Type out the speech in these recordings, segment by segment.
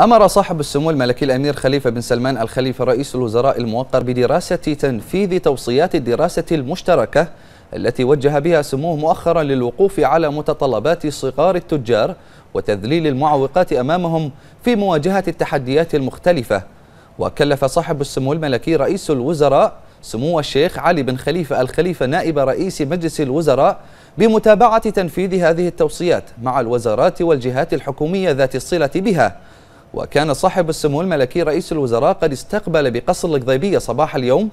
أمر صاحب السمو الملكي الأمير خليفة بن سلمان الخليفة رئيس الوزراء الموقر بدراسة تنفيذ توصيات الدراسة المشتركة التي وجه بها سموه مؤخرا للوقوف على متطلبات صغار التجار وتذليل المعوقات أمامهم في مواجهة التحديات المختلفة وكلف صاحب السمو الملكي رئيس الوزراء سمو الشيخ علي بن خليفة الخليفة نائب رئيس مجلس الوزراء بمتابعة تنفيذ هذه التوصيات مع الوزارات والجهات الحكومية ذات الصلة بها وكان صاحب السمو الملكي رئيس الوزراء قد استقبل بقصر القضيبية صباح اليوم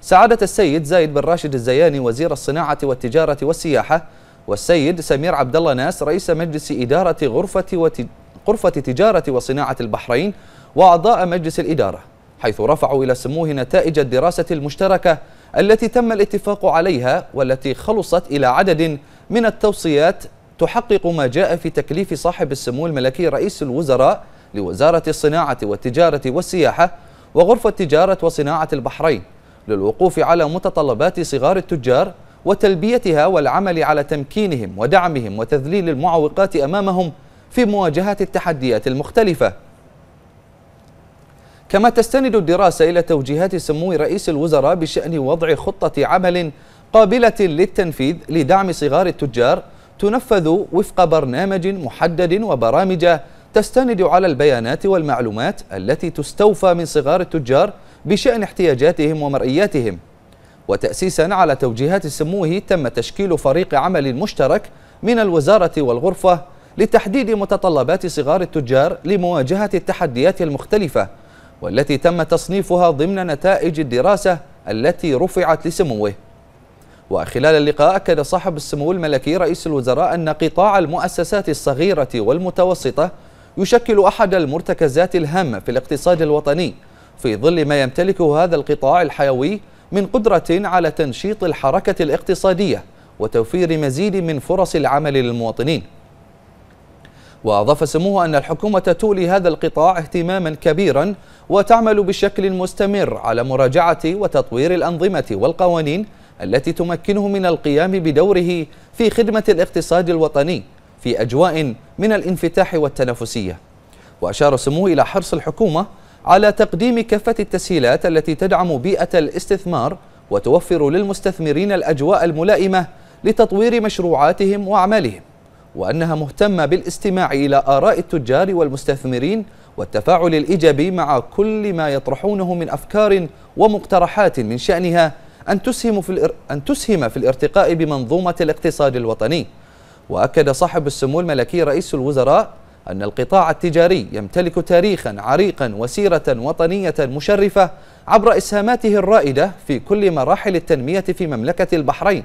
سعادة السيد زايد بن راشد الزياني وزير الصناعة والتجارة والسياحة والسيد سمير عبد الله ناس رئيس مجلس إدارة غرفة, وت... غرفة تجارة وصناعة البحرين وأعضاء مجلس الإدارة حيث رفعوا إلى سموه نتائج الدراسة المشتركة التي تم الاتفاق عليها والتي خلصت إلى عدد من التوصيات تحقق ما جاء في تكليف صاحب السمو الملكي رئيس الوزراء لوزارة الصناعة والتجارة والسياحة وغرفة تجارة وصناعة البحرين للوقوف على متطلبات صغار التجار وتلبيتها والعمل على تمكينهم ودعمهم وتذليل المعوقات أمامهم في مواجهة التحديات المختلفة كما تستند الدراسة إلى توجيهات سمو رئيس الوزراء بشأن وضع خطة عمل قابلة للتنفيذ لدعم صغار التجار تنفذ وفق برنامج محدد وبرامج تستند على البيانات والمعلومات التي تستوفى من صغار التجار بشأن احتياجاتهم ومرئياتهم وتأسيسا على توجيهات سموه تم تشكيل فريق عمل مشترك من الوزارة والغرفة لتحديد متطلبات صغار التجار لمواجهة التحديات المختلفة والتي تم تصنيفها ضمن نتائج الدراسة التي رفعت لسموه وخلال اللقاء أكد صاحب السمو الملكي رئيس الوزراء أن قطاع المؤسسات الصغيرة والمتوسطة يشكل أحد المرتكزات الهامة في الاقتصاد الوطني في ظل ما يمتلكه هذا القطاع الحيوي من قدرة على تنشيط الحركة الاقتصادية وتوفير مزيد من فرص العمل للمواطنين وأضاف سموه أن الحكومة تولي هذا القطاع اهتماما كبيرا وتعمل بشكل مستمر على مراجعة وتطوير الأنظمة والقوانين التي تمكنه من القيام بدوره في خدمة الاقتصاد الوطني في أجواء من الانفتاح والتنافسية وأشار سموه إلى حرص الحكومة على تقديم كافة التسهيلات التي تدعم بيئة الاستثمار وتوفر للمستثمرين الأجواء الملائمة لتطوير مشروعاتهم وأعمالهم وأنها مهتمة بالاستماع إلى آراء التجار والمستثمرين والتفاعل الإيجابي مع كل ما يطرحونه من أفكار ومقترحات من شأنها أن تسهم في, أن تسهم في الارتقاء بمنظومة الاقتصاد الوطني وأكد صاحب السمو الملكي رئيس الوزراء أن القطاع التجاري يمتلك تاريخا عريقا وسيرة وطنية مشرفة عبر إسهاماته الرائدة في كل مراحل التنمية في مملكة البحرين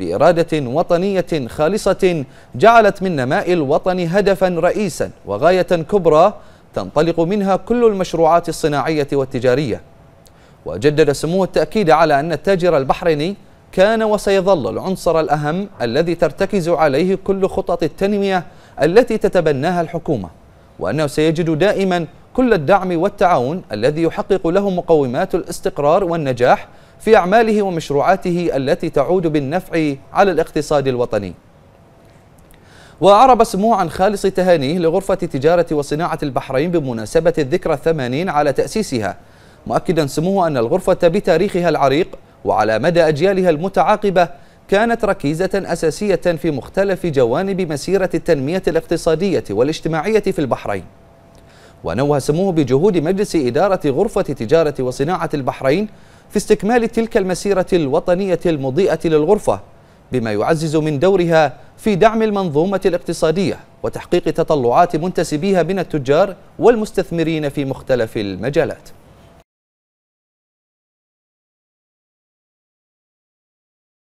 بإرادة وطنية خالصة جعلت من نماء الوطن هدفا رئيسا وغاية كبرى تنطلق منها كل المشروعات الصناعية والتجارية وجدد سمو التأكيد على أن التاجر البحريني كان وسيظل العنصر الأهم الذي ترتكز عليه كل خطط التنمية التي تتبناها الحكومة وأنه سيجد دائما كل الدعم والتعاون الذي يحقق له مقومات الاستقرار والنجاح في أعماله ومشروعاته التي تعود بالنفع على الاقتصاد الوطني وأعرب سموه عن خالص تهانيه لغرفة تجارة وصناعة البحرين بمناسبة الذكرى الثمانين على تأسيسها مؤكدا سموه أن الغرفة بتاريخها العريق وعلى مدى أجيالها المتعاقبة كانت ركيزة أساسية في مختلف جوانب مسيرة التنمية الاقتصادية والاجتماعية في البحرين ونوه سموه بجهود مجلس إدارة غرفة تجارة وصناعة البحرين في استكمال تلك المسيرة الوطنية المضيئة للغرفة بما يعزز من دورها في دعم المنظومة الاقتصادية وتحقيق تطلعات منتسبيها من التجار والمستثمرين في مختلف المجالات